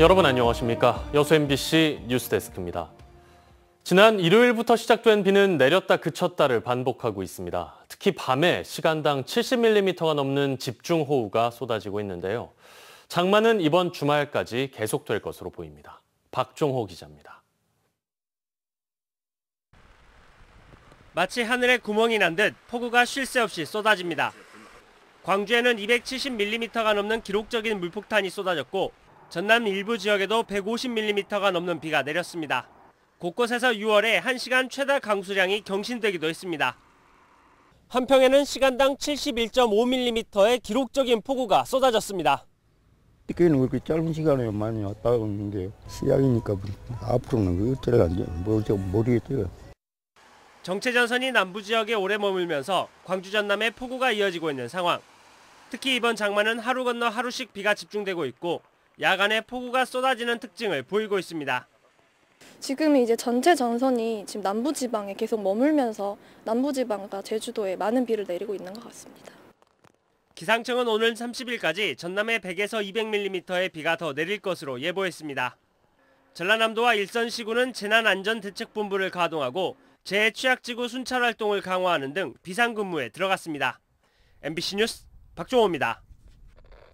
여러분 안녕하십니까? 여수 MBC 뉴스데스크입니다. 지난 일요일부터 시작된 비는 내렸다 그쳤다를 반복하고 있습니다. 특히 밤에 시간당 70mm가 넘는 집중호우가 쏟아지고 있는데요. 장마는 이번 주말까지 계속될 것으로 보입니다. 박종호 기자입니다. 마치 하늘에 구멍이 난 듯 폭우가 쉴 새 없이 쏟아집니다. 광주에는 270mm가 넘는 기록적인 물폭탄이 쏟아졌고 전남 일부 지역에도 150mm가 넘는 비가 내렸습니다. 곳곳에서 6월에 1시간 최다 강수량이 경신되기도 했습니다. 한평에는 시간당 71.5mm의 기록적인 폭우가 쏟아졌습니다. 꽤는 그렇게 짧은 시간에 많이 왔다 오는데 시작이니까 뭐 앞으로는 어떻게 그 안지 뭐 모르겠어요. 정체전선이 남부 지역에 오래 머물면서 광주 전남에 폭우가 이어지고 있는 상황. 특히 이번 장마는 하루 건너 하루씩 비가 집중되고 있고 야간에 폭우가 쏟아지는 특징을 보이고 있습니다. 지금 이제 전체 전선이 지금 남부지방에 계속 머물면서 남부지방과 제주도에 많은 비를 내리고 있는 것 같습니다. 기상청은 오늘 30일까지 전남에 100에서 200mm의 비가 더 내릴 것으로 예보했습니다. 전라남도와 일선시군은 재난안전대책본부를 가동하고 재해취약지구 순찰 활동을 강화하는 등 비상근무에 들어갔습니다. MBC 뉴스 박종호입니다.